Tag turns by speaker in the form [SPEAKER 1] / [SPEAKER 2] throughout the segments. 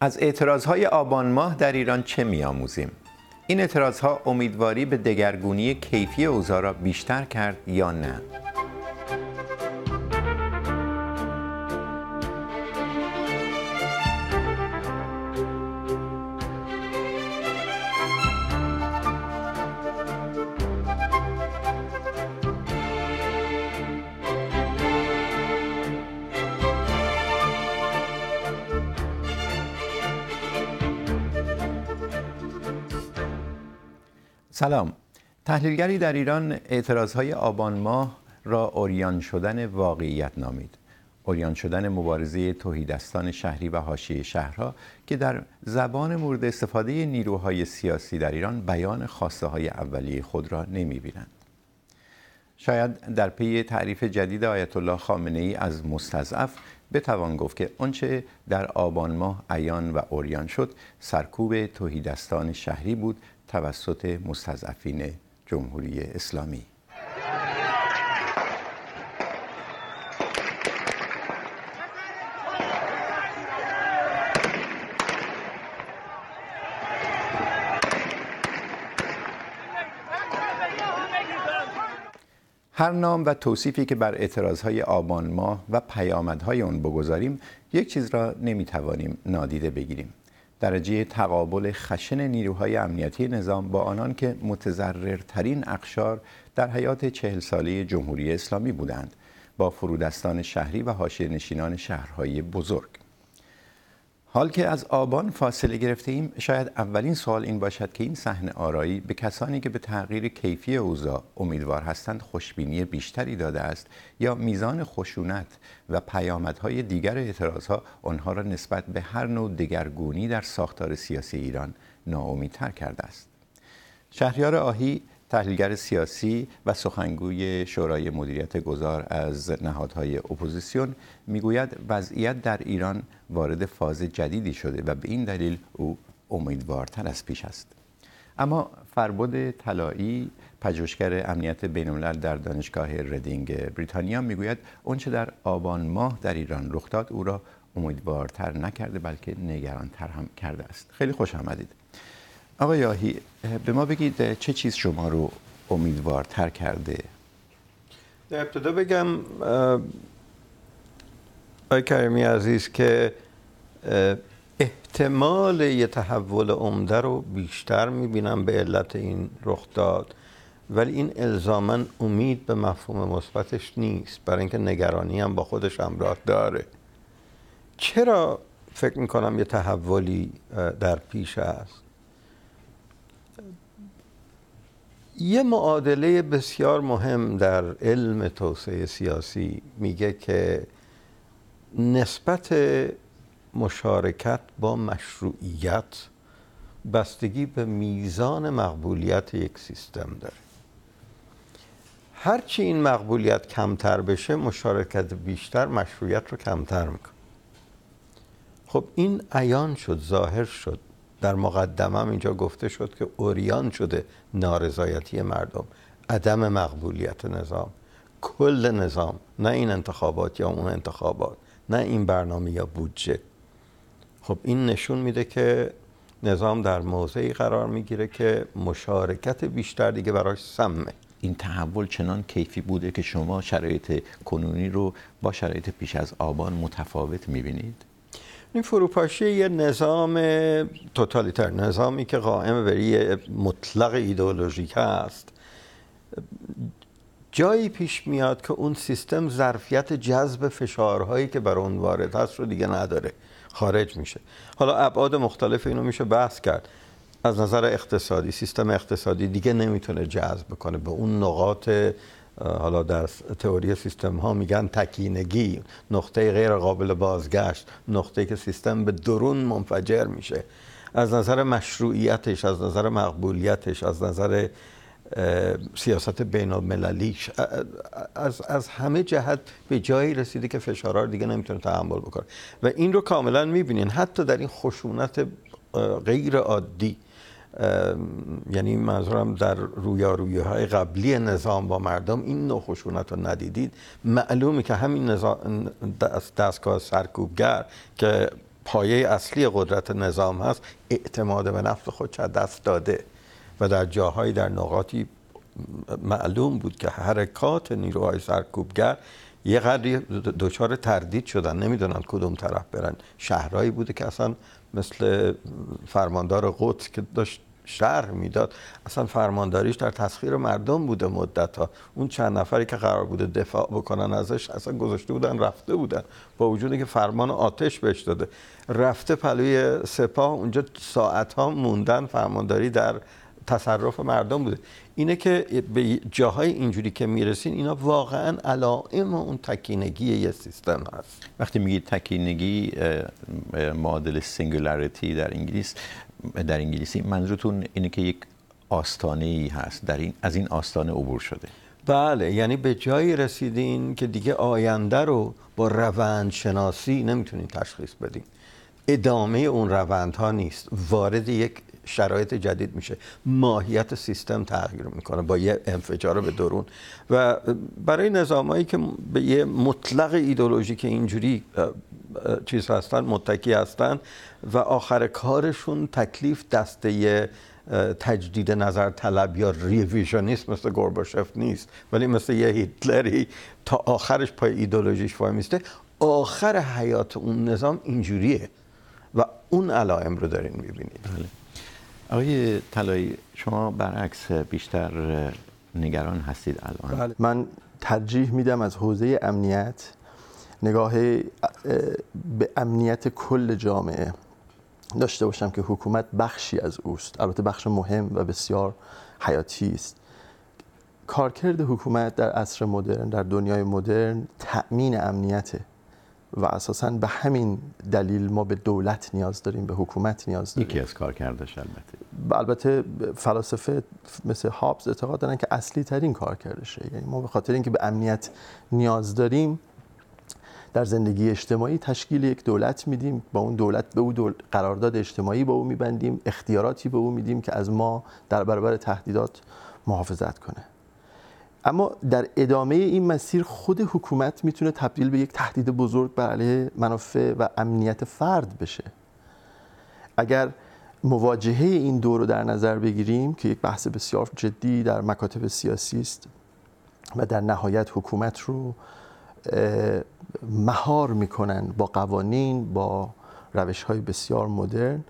[SPEAKER 1] از های آبان ماه در ایران چه آموزیم؟ این ها امیدواری به دگرگونی کیفی اوضاع را بیشتر کرد یا نه؟ سلام تحلیلگری در ایران اعتراضهای آبان ماه را اوریان شدن واقعیت نامید اوریان شدن مبارزه توحیدستان شهری و حاشیه شهرها که در زبان مورد استفاده نیروهای سیاسی در ایران بیان خواسته های اولیه خود را بینند. شاید در پی تعریف جدید آیت الله خامنه ای از مستضعف بتوان گفت که آنچه در آبان ماه عیان و اوریان شد سرکوب توحیدستان شهری بود توسط مستضعفین جمهوری اسلامی هر نام و توصیفی که بر اعتراضهای آبان ماه و پیامدهای اون بگذاریم یک چیز را نمیتوانیم نادیده بگیریم درجه تقابل خشن نیروهای امنیتی نظام با آنان که متضررترین اقشار در حیات چهل ساله جمهوری اسلامی بودند با فرودستان شهری و حاشیه نشینان شهرهای بزرگ حال که از آبان فاصله گرفته ایم شاید اولین سوال این باشد که این صحنه آرایی به کسانی که به تغییر کیفی اوضاع امیدوار هستند خوشبینی بیشتری داده است یا میزان خشونت و پیامدهای دیگر اعتراضها آنها را نسبت به هر نوع دگرگونی در ساختار سیاسی ایران ناامیدتر کرده است شهریار آهی تحلیلگر سیاسی و سخنگوی شورای مدیریت گذار از نهادهای اپوزیسیون میگوید وضعیت در ایران وارد فاز جدیدی شده و به این دلیل او امیدوارتر از پیش است اما فربد طلایی پژوهشگر امنیت بین الملل در دانشگاه ردینگ بریتانیا میگوید آنچه در آبان ماه در ایران رخ داد او را امیدوارتر نکرده بلکه نگرانتر هم کرده است خیلی خوش آمدید آقای یاهی به ما بگید چه چیز شما رو امیدوار تر کرده
[SPEAKER 2] در ابتدا بگم آقای کریمی عزیز که احتمال یه تحول عمده رو بیشتر میبینم به علت این رخ داد ولی این الزامن امید به مفهوم مثبتش نیست برای اینکه نگرانی هم با خودش همراه داره چرا فکر میکنم یه تحولی در پیش است یه معادله بسیار مهم در علم توسعه سیاسی میگه که نسبت مشارکت با مشروعیت بستگی به میزان مقبولیت یک سیستم داره هرچی این مقبولیت کمتر بشه مشارکت بیشتر مشروعیت رو کمتر میکنه خب این عیان شد ظاهر شد در هم اینجا گفته شد که اوریان شده نارضایتی مردم عدم مقبولیت نظام کل نظام نه این انتخابات یا اون انتخابات نه این برنامه یا بودجه خب این نشون میده که نظام در موضعی قرار میگیره که مشارکت بیشتر دیگه براش سمه این تحول چنان کیفی بوده که شما شرایط
[SPEAKER 1] کنونی رو با شرایط پیش از آبان متفاوت میبینید؟
[SPEAKER 2] این فروپاشی یه نظام توتالیتر نظامی که قائم بر مطلق ایدئولوژیک هست جایی پیش میاد که اون سیستم ظرفیت جذب فشارهایی که بر اون وارد هست رو دیگه نداره خارج میشه حالا ابعاد مختلف اینو میشه بحث کرد از نظر اقتصادی سیستم اقتصادی دیگه نمیتونه جذب کنه به اون نقاط حالا در تئوری سیستم ها میگن تکینگی نقطه غیر قابل بازگشت نقطه که سیستم به درون منفجر میشه از نظر مشروعیتش از نظر مقبولیتش از نظر سیاست بین المللیش از, از همه جهت به جایی رسیده که فشارها دیگه نمیتونه تحمل بکنه و این رو کاملا میبینین حتی در این خشونت غیر عادی یعنی منظورم در رویارویی های قبلی نظام با مردم این نوع خشونت رو ندیدید معلومی که همین نظام دستگاه سرکوبگر که پایه اصلی قدرت نظام هست اعتماد به نفس خودش دست داده و در جاهایی در نقاطی معلوم بود که حرکات نیروهای سرکوبگر یه قدری دچار تردید شدن نمیدونن کدوم طرف برن شهرهایی بوده که اصلا مثل فرماندار قدس که داشت شرح میداد اصلا فرمانداریش در تسخیر مردم بوده مدت ها اون چند نفری که قرار بوده دفاع بکنن ازش اصلا گذاشته بودن رفته بودن با وجودی که فرمان آتش بهش داده رفته پلوی سپاه اونجا ساعت ها موندن فرمانداری در تصرف مردم بوده اینه که به جاهای اینجوری که میرسین اینا واقعا علائم اون تکینگی یه سیستم هست
[SPEAKER 1] وقتی میگید تکینگی معادل سینگولاریتی در انگلیس در انگلیسی منظورتون اینه که یک آستانه ای هست در این از این آستانه عبور شده
[SPEAKER 2] بله یعنی به جایی رسیدین که دیگه آینده رو با روند شناسی نمیتونین تشخیص بدین ادامه اون روندها نیست وارد یک شرایط جدید میشه ماهیت سیستم تغییر میکنه با یه انفجار به درون و برای نظامایی که به یه مطلق ایدولوژی که اینجوری چیز هستن متکی هستن و آخر کارشون تکلیف دسته تجدید نظر طلب یا ریویژنیست مثل گورباشف نیست ولی مثل یه هیتلری تا آخرش پای ایدولوژیش وای آخر حیات اون نظام اینجوریه و اون علائم رو دارین میبینید بله. آقای طلایی شما برعکس
[SPEAKER 1] بیشتر نگران هستید الان
[SPEAKER 3] بله. من ترجیح میدم از حوزه امنیت نگاه به امنیت کل جامعه داشته باشم که حکومت بخشی از اوست البته بخش مهم و بسیار حیاتی است کارکرد حکومت در عصر مدرن در دنیای مدرن تأمین امنیته و اساسا به همین دلیل ما به دولت نیاز داریم به حکومت نیاز داریم یکی از کار کردش البته البته فلاسفه مثل هابز اعتقاد دارن که اصلی ترین کار کردشه یعنی ما به خاطر اینکه به امنیت نیاز داریم در زندگی اجتماعی تشکیل یک دولت میدیم با اون دولت به او قرارداد اجتماعی با او میبندیم اختیاراتی به او میدیم که از ما در برابر تهدیدات محافظت کنه اما در ادامه این مسیر خود حکومت میتونه تبدیل به یک تهدید بزرگ بر منافع و امنیت فرد بشه اگر مواجهه این دو رو در نظر بگیریم که یک بحث بسیار جدی در مکاتب سیاسی است و در نهایت حکومت رو مهار میکنن با قوانین با روش های بسیار مدرن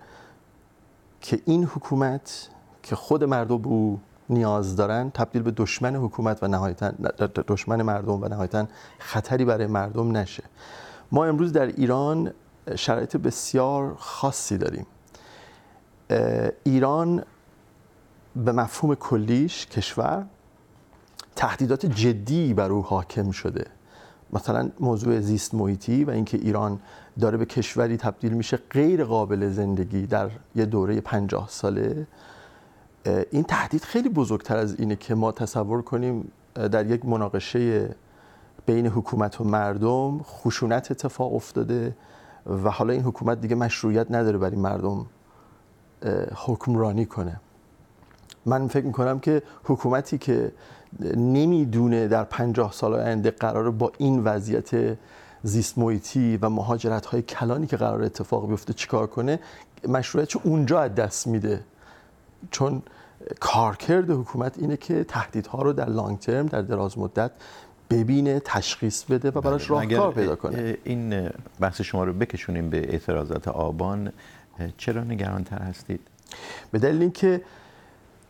[SPEAKER 3] که این حکومت که خود مردم او نیاز دارن تبدیل به دشمن حکومت و نهایتا دشمن مردم و نهایتا خطری برای مردم نشه ما امروز در ایران شرایط بسیار خاصی داریم ایران به مفهوم کلیش کشور تهدیدات جدی بر او حاکم شده مثلا موضوع زیست محیطی و اینکه ایران داره به کشوری تبدیل میشه غیر قابل زندگی در یه دوره پنجاه ساله این تهدید خیلی بزرگتر از اینه که ما تصور کنیم در یک مناقشه بین حکومت و مردم خشونت اتفاق افتاده و حالا این حکومت دیگه مشروعیت نداره برای مردم حکمرانی کنه من فکر میکنم که حکومتی که نمیدونه در پنجاه سال آینده قرار با این وضعیت زیست محیطی و مهاجرت های کلانی که قرار اتفاق بیفته چیکار کنه مشروعیت اونجا از دست میده چون کارکرد حکومت اینه که تهدیدها رو در لانگ ترم در دراز مدت ببینه تشخیص بده و براش بله. راهکار پیدا کنه
[SPEAKER 1] این بحث شما رو بکشونیم به اعتراضات آبان
[SPEAKER 3] چرا نگرانتر هستید به دلیل اینکه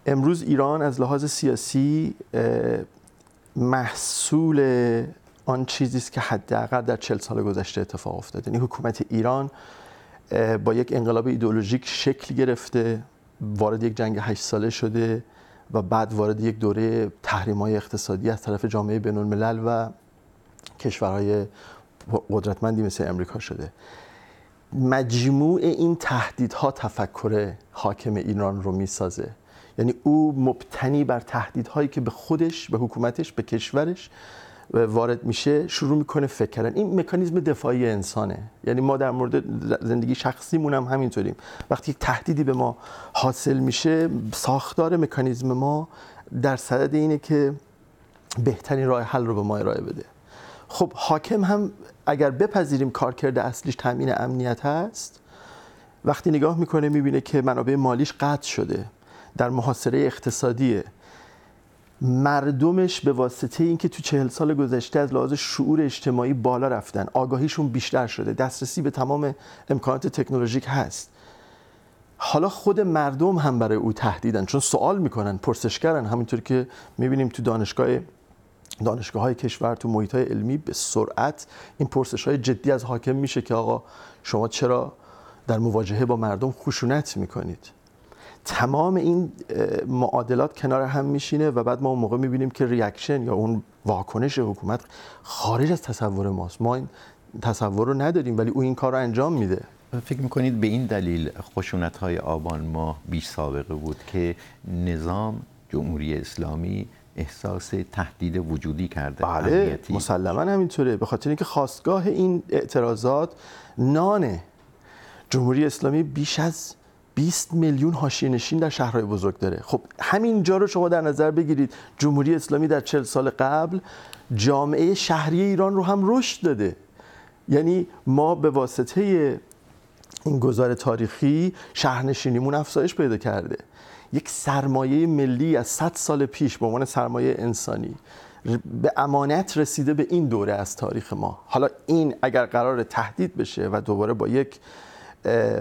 [SPEAKER 3] امروز ایران از لحاظ سیاسی محصول آن چیزی است که حداقل در چل سال گذشته اتفاق افتاده یعنی حکومت ایران با یک انقلاب ایدئولوژیک شکل گرفته وارد یک جنگ هشت ساله شده و بعد وارد یک دوره تحریم های اقتصادی از طرف جامعه بین الملل و کشورهای قدرتمندی مثل امریکا شده مجموع این تهدیدها تفکر حاکم ایران رو میسازه یعنی او مبتنی بر تهدیدهایی که به خودش به حکومتش به کشورش وارد میشه شروع میکنه فکر کردن این مکانیزم دفاعی انسانه یعنی ما در مورد زندگی شخصیمون هم همینطوریم وقتی تهدیدی به ما حاصل میشه ساختار مکانیزم ما در صدد اینه که بهترین راه حل رو به ما ارائه بده خب حاکم هم اگر بپذیریم کارکرد اصلیش تامین امنیت هست وقتی نگاه میکنه میبینه که منابع مالیش قطع شده در محاصره اقتصادیه مردمش به واسطه اینکه تو چهل سال گذشته از لحاظ شعور اجتماعی بالا رفتن آگاهیشون بیشتر شده دسترسی به تمام امکانات تکنولوژیک هست حالا خود مردم هم برای او تهدیدن چون سوال میکنن پرسشگرن همینطور که میبینیم تو دانشگاه های کشور تو محیط های علمی به سرعت این پرسش های جدی از حاکم میشه که آقا شما چرا در مواجهه با مردم خشونت میکنید تمام این معادلات کنار هم میشینه و بعد ما اون موقع میبینیم که ریاکشن یا اون واکنش حکومت خارج از تصور ماست ما این تصور رو نداریم ولی او این کار رو انجام میده فکر میکنید به این
[SPEAKER 1] دلیل خشونت های آبان ماه بیش سابقه بود که نظام جمهوری اسلامی احساس تهدید وجودی کرده بله
[SPEAKER 3] همینطوره به خاطر اینکه خواستگاه این اعتراضات نانه جمهوری اسلامی بیش از 20 میلیون حاشیه نشین در شهرهای بزرگ داره خب همین جا رو شما در نظر بگیرید جمهوری اسلامی در 40 سال قبل جامعه شهری ایران رو هم رشد داده یعنی ما به واسطه این گذار تاریخی شهرنشینیمون افزایش پیدا کرده یک سرمایه ملی از 100 سال پیش به عنوان سرمایه انسانی به امانت رسیده به این دوره از تاریخ ما حالا این اگر قرار تهدید بشه و دوباره با یک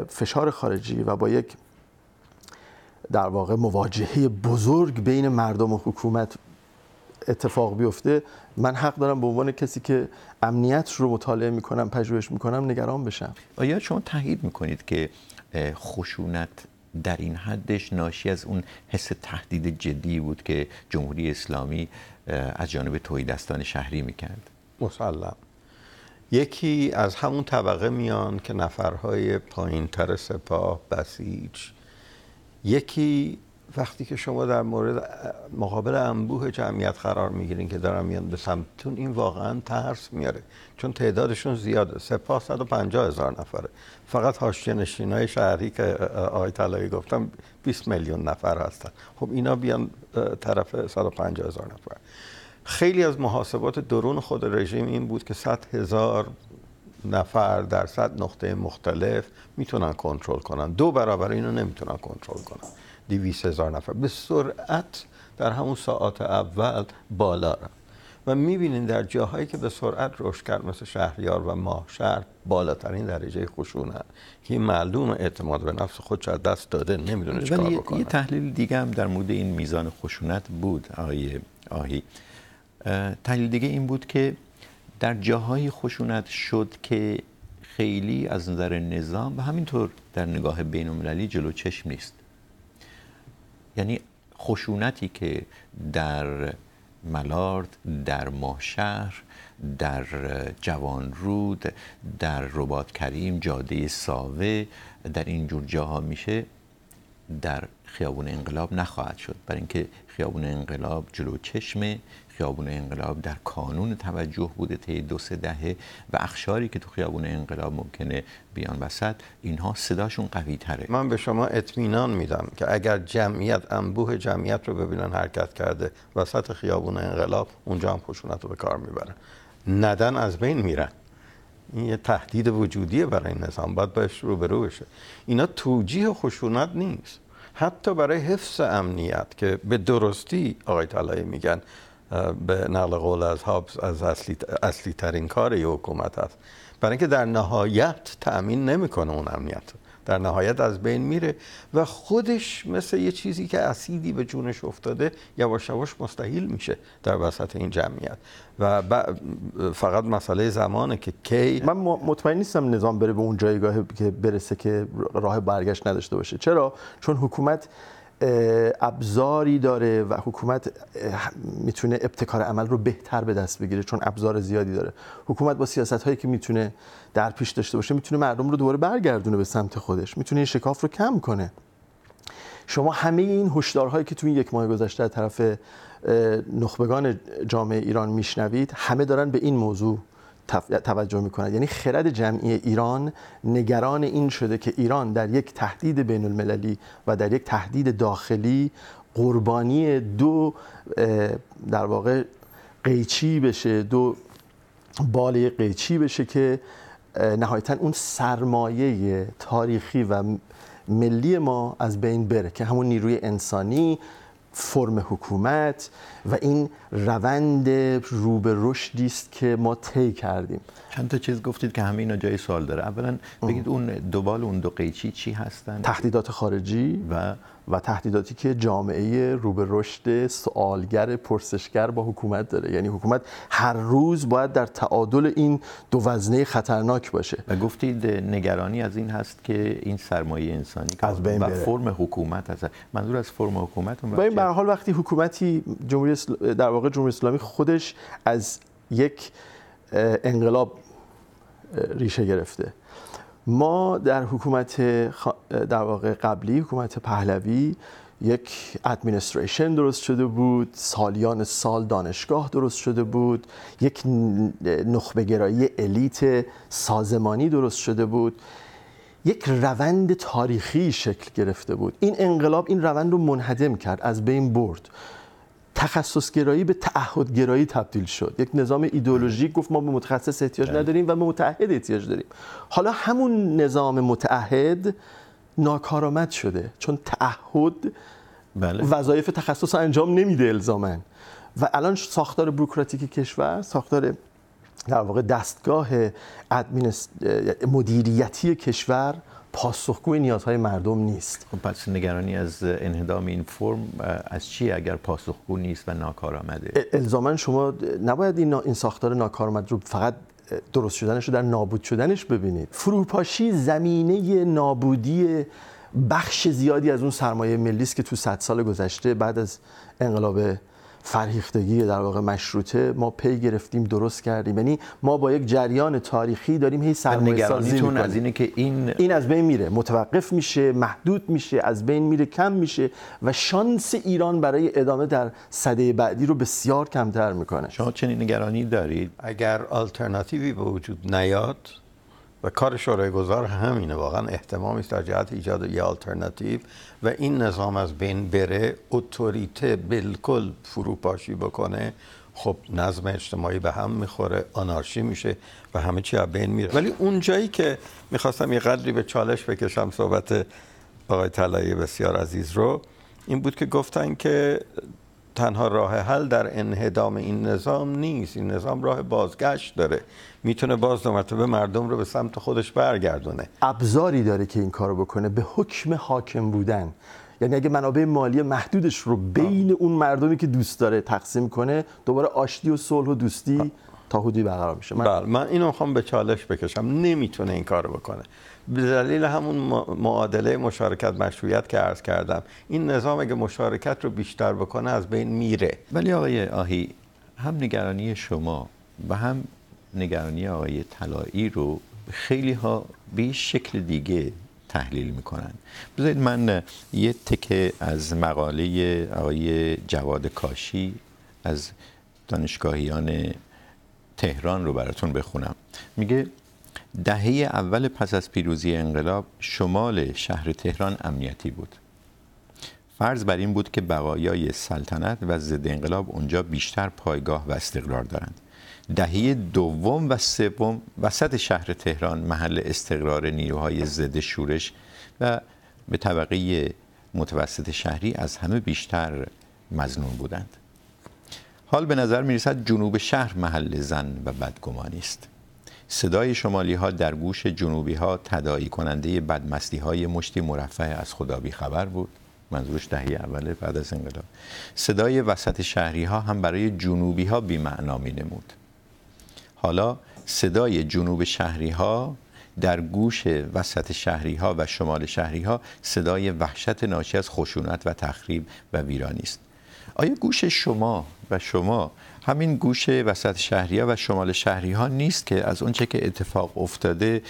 [SPEAKER 3] فشار خارجی و با یک در واقع مواجهه بزرگ بین مردم و حکومت اتفاق بیفته من حق دارم به عنوان کسی که امنیت رو مطالعه میکنم پژوهش میکنم نگران بشم
[SPEAKER 1] آیا شما تایید میکنید که خشونت در این حدش ناشی از اون حس تهدید جدی بود که جمهوری اسلامی از جانب توی شهری میکرد
[SPEAKER 2] مسلم یکی از همون طبقه میان که نفرهای پایینتر سپاه بسیج یکی وقتی که شما در مورد مقابل انبوه جمعیت قرار میگیرین که دارن میان به سمتتون این واقعا ترس میاره چون تعدادشون زیاده سپاه 150 هزار نفره فقط حاشیه نشین های شهری که آقای طلایی گفتم 20 میلیون نفر هستن خب اینا بیان طرف 150 هزار نفر خیلی از محاسبات درون خود رژیم این بود که 100 هزار نفر در صد نقطه مختلف میتونن کنترل کنن دو برابر اینو نمیتونن کنترل کنن دیویس هزار نفر به سرعت در همون ساعت اول بالا رفت و میبینین در جاهایی که به سرعت رشد کرد مثل شهریار و ماه شهر بالاترین درجه خشونت که معلوم اعتماد به نفس خودش از دست داده نمیدونه چیکار بکنه یه تحلیل دیگه هم در مورد این میزان
[SPEAKER 1] خشونت بود آقای آهی تحلیل دیگه این بود که در جاهای خشونت شد که خیلی از نظر نظام و همینطور در نگاه بین المللی جلو چشم نیست یعنی خشونتی که در ملارد در ماهشهر در جوانرود در رباط کریم جاده ساوه در این جور جاها میشه در خیابون انقلاب نخواهد شد برای اینکه خیابون انقلاب جلو چشمه خیابون انقلاب در کانون توجه بوده طی دو سه دهه و اخشاری که تو خیابون انقلاب ممکنه بیان وسط اینها صداشون
[SPEAKER 2] قوی تره من به شما اطمینان میدم که اگر جمعیت انبوه جمعیت رو ببینن حرکت کرده وسط خیابون انقلاب اونجا هم خشونت رو به کار میبرن ندن از بین میرن این یه تهدید وجودیه برای نظام باید باش روبرو بشه اینا توجیه خشونت نیست حتی برای حفظ امنیت که به درستی آقای طلایی میگن به نقل قول از هابز از اصلی, اصلی ترین کار یه حکومت هست برای اینکه در نهایت تأمین نمیکنه اون امنیت در نهایت از بین میره و خودش مثل یه چیزی که اسیدی به جونش افتاده یواش یواش مستحیل میشه در وسط این جمعیت و فقط مسئله
[SPEAKER 3] زمانه که کی من مطمئن نیستم نظام بره به اون جایگاه که برسه که راه برگشت نداشته باشه چرا چون حکومت ابزاری داره و حکومت میتونه ابتکار عمل رو بهتر به دست بگیره چون ابزار زیادی داره حکومت با سیاست هایی که میتونه در پیش داشته باشه میتونه مردم رو دوباره برگردونه به سمت خودش میتونه این شکاف رو کم کنه شما همه این هشدارهایی که تو این یک ماه گذشته از طرف نخبگان جامعه ایران میشنوید همه دارن به این موضوع توجه میکنه یعنی خرد جمعی ایران نگران این شده که ایران در یک تهدید بین المللی و در یک تهدید داخلی قربانی دو در واقع قیچی بشه دو بال قیچی بشه که نهایتا اون سرمایه تاریخی و ملی ما از بین بره که همون نیروی انسانی فرم حکومت و این روند روبه به رشدی است که ما طی کردیم چند تا چیز گفتید که همه اینا جای سوال داره اولا بگید اون دوبال اون دو قیچی چی هستن تهدیدات خارجی و و تهدیداتی که جامعه رو به رشد سوالگر پرسشگر با حکومت داره یعنی حکومت هر روز باید در تعادل این دو وزنه خطرناک باشه و گفتید نگرانی از این هست که این
[SPEAKER 1] سرمایه انسانی از بین و فرم حکومت از. منظور از فرم حکومت با این
[SPEAKER 3] به حال وقتی حکومتی جمهوری در واقع جمهوری اسلامی خودش از یک انقلاب ریشه گرفته ما در حکومت در واقع قبلی حکومت پهلوی یک ادمینستریشن درست شده بود سالیان سال دانشگاه درست شده بود یک نخبه گرایی الیت سازمانی درست شده بود یک روند تاریخی شکل گرفته بود این انقلاب این روند رو منهدم کرد از بین برد تخصصگرایی به تعهدگرایی تبدیل شد یک نظام ایدئولوژیک گفت ما به متخصص احتیاج بله. نداریم و به متعهد احتیاج داریم حالا همون نظام متعهد ناکارآمد شده چون تعهد بله. وظایف تخصص انجام نمیده الزامن و الان ساختار بروکراتیک کشور ساختار در واقع دستگاه مدیریتی کشور پاسخگوی نیازهای مردم نیست خب پس نگرانی از انهدام این فرم از چی اگر
[SPEAKER 1] پاسخگو
[SPEAKER 3] نیست و آمده الزاما شما نباید این این ساختار ناکارآمد رو فقط درست شدنش رو در نابود شدنش ببینید فروپاشی زمینه نابودی بخش زیادی از اون سرمایه ملی است که تو صد سال گذشته بعد از انقلاب فرهیختگی در واقع مشروطه ما پی گرفتیم درست کردیم یعنی ما با یک جریان تاریخی داریم هی سرمایه سازی از اینه که این این از بین میره متوقف میشه محدود میشه از بین میره کم میشه و شانس ایران برای ادامه در سده بعدی رو بسیار کمتر میکنه شما چنین نگرانی دارید اگر آلترناتیوی
[SPEAKER 2] به وجود نیاد و کار شورای گذار همینه واقعا احتمام است در جهت ایجاد یه آلترناتیو و این نظام از بین بره اتوریته بالکل فروپاشی بکنه خب نظم اجتماعی به هم میخوره آنارشی میشه و همه چی از بین میره ولی اون جایی که میخواستم یه قدری به چالش بکشم صحبت آقای طلایی بسیار عزیز رو این بود که گفتن که تنها راه حل در انهدام این نظام نیست این نظام راه بازگشت داره
[SPEAKER 3] میتونه باز دو مرتبه مردم رو به سمت خودش برگردونه ابزاری داره که این کارو بکنه به حکم حاکم بودن یعنی اگه منابع مالی محدودش رو بین اون مردمی که دوست داره تقسیم کنه دوباره آشتی و صلح و دوستی تا حدودی برقرار میشه من, بله،
[SPEAKER 2] من اینو میخوام به چالش بکشم نمیتونه این کارو بکنه به دلیل همون معادله مشارکت مشروعیت که عرض کردم این نظام اگه مشارکت رو بیشتر بکنه از بین میره ولی آقای آهی هم نگرانی شما و هم نگرانی
[SPEAKER 1] آقای طلایی رو خیلی ها به شکل دیگه تحلیل میکنن بذارید من یه تکه از مقاله آقای جواد کاشی از دانشگاهیان تهران رو براتون بخونم میگه دهه اول پس از پیروزی انقلاب شمال شهر تهران امنیتی بود فرض بر این بود که بقایای سلطنت و ضد انقلاب اونجا بیشتر پایگاه و استقرار دارند دهه دوم و سوم وسط شهر تهران محل استقرار نیروهای ضد شورش و به طبقه متوسط شهری از همه بیشتر مزنون بودند حال به نظر می رسد جنوب شهر محل زن و بدگمانی است صدای شمالی ها در گوش جنوبی ها تدایی کننده بدمستی های مشتی مرفه از خدا بی خبر بود منظورش دهی اول بعد از انقلاب صدای وسط شهری ها هم برای جنوبی ها بی معنا نمود حالا صدای جنوب شهری ها در گوش وسط شهری ها و شمال شهری ها صدای وحشت ناشی از خشونت و تخریب و ویرانی است آیا گوش شما و شما همین گوش وسط شهری و شمال شهری ها نیست که از اونچه که اتفاق افتاده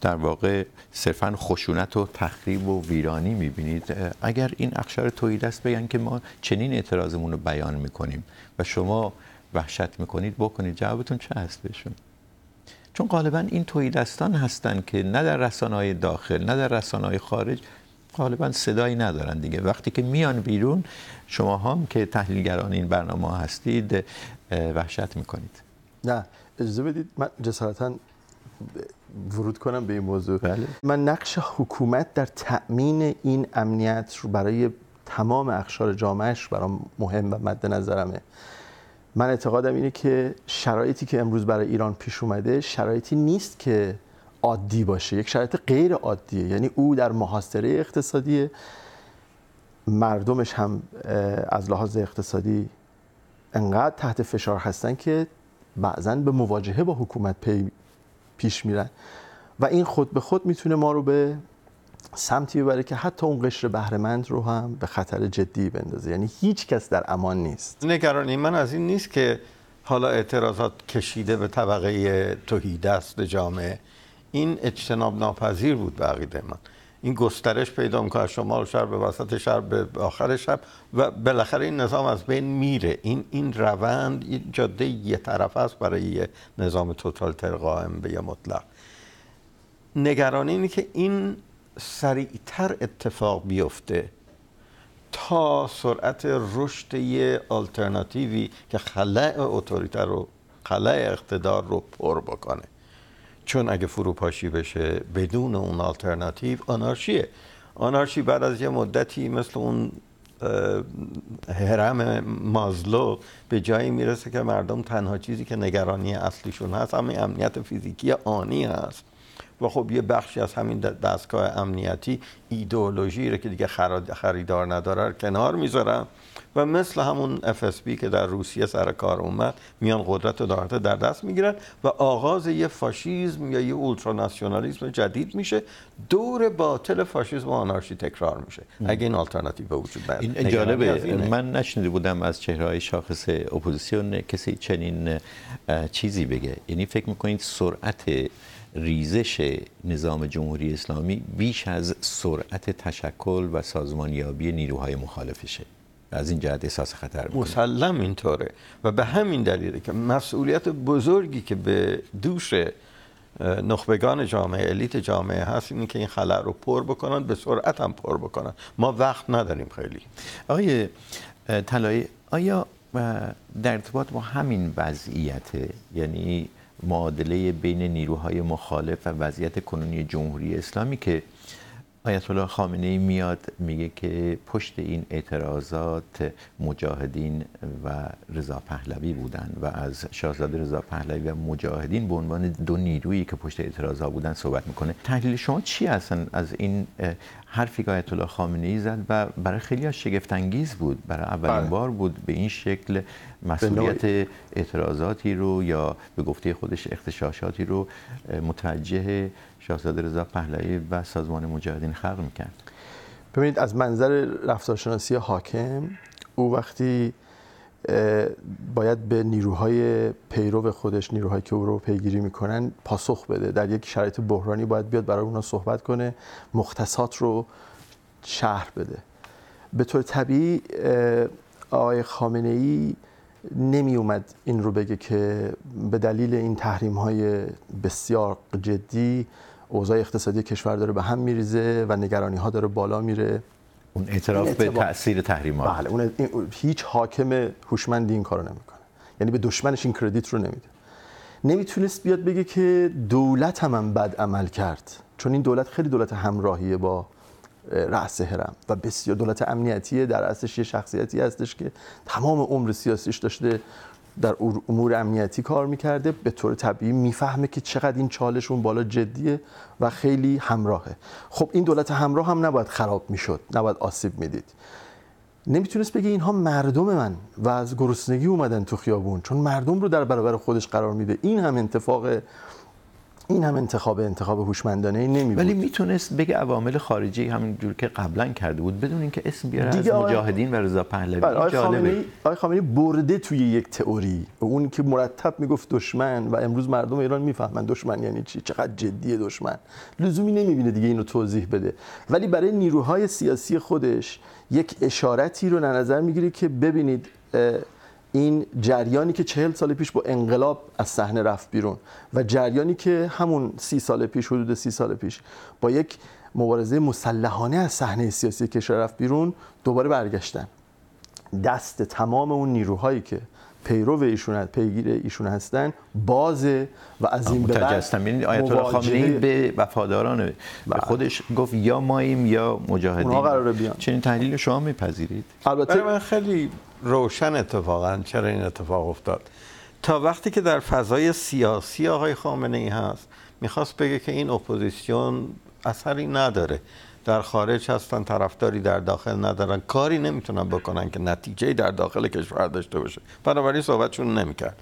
[SPEAKER 1] در واقع صرفا خشونت و تخریب و ویرانی میبینید اگر این اقشار توحید است بگن که ما چنین اعتراضمون رو بیان میکنیم و شما وحشت میکنید بکنید جوابتون چه هست بهشون چون غالبا این توحیدستان هستند که نه در رسانه داخل نه در رسانه خارج غالبا صدایی ندارن دیگه وقتی که میان بیرون شما هم که تحلیلگران این برنامه هستید وحشت میکنید
[SPEAKER 3] نه اجازه بدید من جسارتا ورود کنم به این موضوع بله. من نقش حکومت در تأمین این امنیت رو برای تمام اخشار جامعهش برام مهم و مد نظرمه من اعتقادم اینه که شرایطی که امروز برای ایران پیش اومده شرایطی نیست که عادی باشه یک شرایط غیر عادیه یعنی او در محاصره اقتصادی مردمش هم از لحاظ اقتصادی انقدر تحت فشار هستن که بعضا به مواجهه با حکومت پی پیش میرن و این خود به خود میتونه ما رو به سمتی ببره که حتی اون قشر بهرهمند رو هم به خطر جدی بندازه یعنی هیچ کس در امان نیست
[SPEAKER 2] نگرانی من از این نیست که حالا اعتراضات کشیده به طبقه توحید جامعه این اجتناب ناپذیر بود به عقیده من این گسترش پیدا میکنه از شمال شهر به وسط شهر به آخر شب و بالاخره این نظام از بین میره این این روند این جاده یه طرف است برای نظام توتالیتر قائم به یه مطلق نگرانی اینه که این سریعتر اتفاق بیفته تا سرعت رشد یه آلترناتیوی که خلع اوتوریتر رو خلع اقتدار رو پر بکنه چون اگه فروپاشی بشه بدون اون آلترناتیو آنارشیه آنارشی بعد از یه مدتی مثل اون هرم مازلو به جایی میرسه که مردم تنها چیزی که نگرانی اصلیشون هست همین امنیت فیزیکی آنی هست و خب یه بخشی از همین دستگاه امنیتی ایدئولوژی رو که دیگه خریدار نداره کنار میذارن و مثل همون FSB که در روسیه سر کار اومد میان قدرت و دارت در دست میگیرن و آغاز یه فاشیزم یا یه اولتراناسیونالیسم جدید میشه دور باطل فاشیزم و آنارشی تکرار میشه اگه این آلترناتیو به وجود برد این جالبه من
[SPEAKER 1] نشنیده بودم از چهره های شاخص اپوزیسیون کسی چنین چیزی بگه یعنی فکر میکنید سرعت ریزش نظام جمهوری اسلامی بیش
[SPEAKER 2] از سرعت تشکل و سازمانیابی نیروهای مخالفشه از این جهت احساس خطر میکنه مسلم اینطوره و به همین دلیله که مسئولیت بزرگی که به دوش نخبگان جامعه الیت جامعه هست این که این خلق رو پر بکنن به سرعت هم پر بکنن ما وقت نداریم خیلی آقای
[SPEAKER 1] طلایی آیا در ارتباط با همین وضعیت یعنی معادله بین نیروهای مخالف و وضعیت کنونی جمهوری اسلامی که آیت الله خامنه ای میاد میگه که پشت این اعتراضات مجاهدین و رضا پهلوی بودن و از شاهزاده رضا پهلوی و مجاهدین به عنوان دو نیرویی که پشت اعتراضها بودن صحبت میکنه تحلیل شما چی هستن از این حرفی که آیت الله خامنه ای زد و برای خیلی شگفت انگیز بود برای اولین بله. بار بود به این شکل مسئولیت اعتراضاتی رو یا به گفته خودش اختشاشاتی رو متوجه شاهزاده رضا پهلوی و سازمان مجاهدین
[SPEAKER 3] خلق میکرد ببینید از منظر رفتارشناسی حاکم او وقتی باید به نیروهای پیرو خودش نیروهایی که او رو پیگیری میکنن پاسخ بده در یک شرایط بحرانی باید بیاد برای اونا صحبت کنه مختصات رو شهر بده به طور طبیعی آقای خامنه ای نمی اومد این رو بگه که به دلیل این تحریم های بسیار جدی اوضاع اقتصادی کشور داره به هم میریزه و نگرانی ها داره بالا میره اون اعتراف به تاثیر ها بله اون هیچ حاکم هوشمندی این کارو نمیکنه یعنی به دشمنش این کردیت رو نمیده نمیتونست بیاد بگه که دولت هم, هم بد عمل کرد چون این دولت خیلی دولت همراهیه با رأس هرم و بسیار دولت امنیتی در اصلش یه شخصیتی هستش که تمام عمر سیاسیش داشته در امور امنیتی کار میکرده به طور طبیعی میفهمه که چقدر این چالش اون بالا جدیه و خیلی همراهه خب این دولت همراه هم نباید خراب میشد نباید آسیب میدید نمیتونست بگه اینها مردم من و از گرسنگی اومدن تو خیابون چون مردم رو در برابر خودش قرار میده این هم اتفاق این هم انتخاب انتخاب هوشمندانه نمی بود. ولی میتونست بگه عوامل خارجی جور که قبلا کرده بود بدون اینکه اسم بیاره از مجاهدین
[SPEAKER 1] و رضا پهلوی بله، آقای خامنه‌ای
[SPEAKER 3] آقای خامنه‌ای برده توی یک تئوری اون که مرتب میگفت دشمن و امروز مردم ایران میفهمن دشمن یعنی چی چقدر جدیه دشمن لزومی نمیبینه دیگه اینو توضیح بده ولی برای نیروهای سیاسی خودش یک اشارتی رو در نظر میگیره که ببینید این جریانی که چهل سال پیش با انقلاب از صحنه رفت بیرون و جریانی که همون سی سال پیش حدود سی سال پیش با یک مبارزه مسلحانه از صحنه سیاسی کشور رفت بیرون دوباره برگشتن دست تمام اون نیروهایی که پیرو ایشون پیگیر ایشون هستن بازه و از این به بعد این یعنی آیت الله خامنه‌ای به وفاداران به بله. خودش گفت
[SPEAKER 1] یا
[SPEAKER 2] ماییم یا مجاهدین قرار بیان چنین
[SPEAKER 1] تحلیل شما میپذیرید
[SPEAKER 2] البته من خیلی روشن اتفاقا چرا این اتفاق افتاد تا وقتی که در فضای سیاسی آقای خامنه ای هست میخواست بگه که این اپوزیسیون اثری نداره در خارج هستن طرفداری در داخل ندارن کاری نمیتونن بکنن که نتیجه در داخل کشور داشته باشه بنابراین صحبتشون نمیکرد